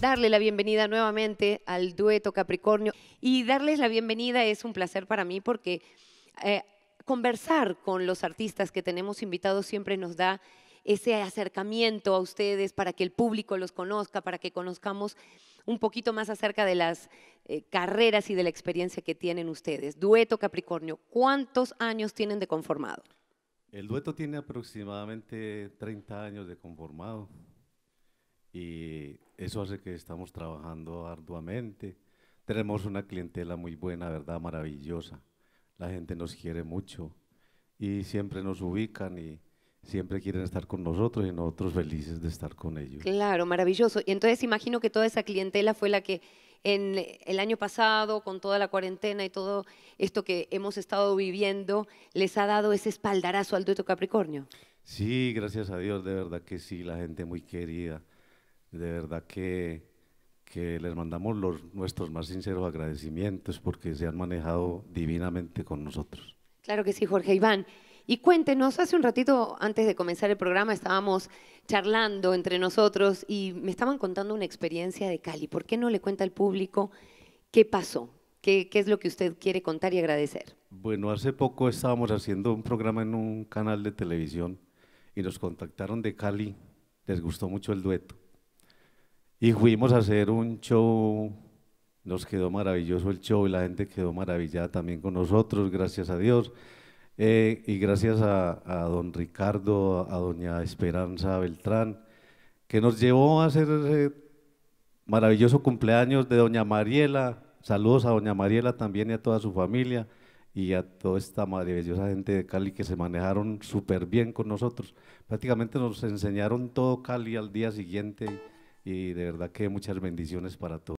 darle la bienvenida nuevamente al dueto Capricornio. Y darles la bienvenida es un placer para mí porque eh, conversar con los artistas que tenemos invitados siempre nos da ese acercamiento a ustedes para que el público los conozca, para que conozcamos un poquito más acerca de las eh, carreras y de la experiencia que tienen ustedes. Dueto Capricornio, ¿cuántos años tienen de conformado? El dueto tiene aproximadamente 30 años de conformado y eso hace que estamos trabajando arduamente. Tenemos una clientela muy buena, verdad, maravillosa. La gente nos quiere mucho y siempre nos ubican y siempre quieren estar con nosotros y nosotros felices de estar con ellos. Claro, maravilloso. Y entonces imagino que toda esa clientela fue la que en el año pasado, con toda la cuarentena y todo esto que hemos estado viviendo, les ha dado ese espaldarazo al dueto Capricornio. Sí, gracias a Dios, de verdad que sí, la gente muy querida de verdad que, les mandamos los, nuestros más sinceros agradecimientos porque se han manejado divinamente con nosotros. Claro que sí, Jorge Iván. Y cuéntenos, hace un ratito antes de comenzar el programa estábamos charlando entre nosotros y me estaban contando una experiencia de Cali. ¿Por qué no le cuenta al público qué pasó? qué es lo que usted quiere contar y agradecer? Bueno, hace poco estábamos haciendo un programa en un canal de televisión y nos contactaron de Cali. Les gustó mucho el dueto y fuimos a hacer un show, nos quedó maravilloso el show y la gente quedó maravillada también con nosotros, gracias a Dios. Eh, y gracias a, a, don Ricardo, a doña Esperanza Beltrán, que nos llevó a hacer ese maravilloso cumpleaños de doña Mariela. Saludos a doña Mariela también y a toda su familia y a toda esta maravillosa gente de Cali que se manejaron súper bien con nosotros. Prácticamente nos enseñaron todo Cali al día siguiente y de verdad que muchas bendiciones para todos.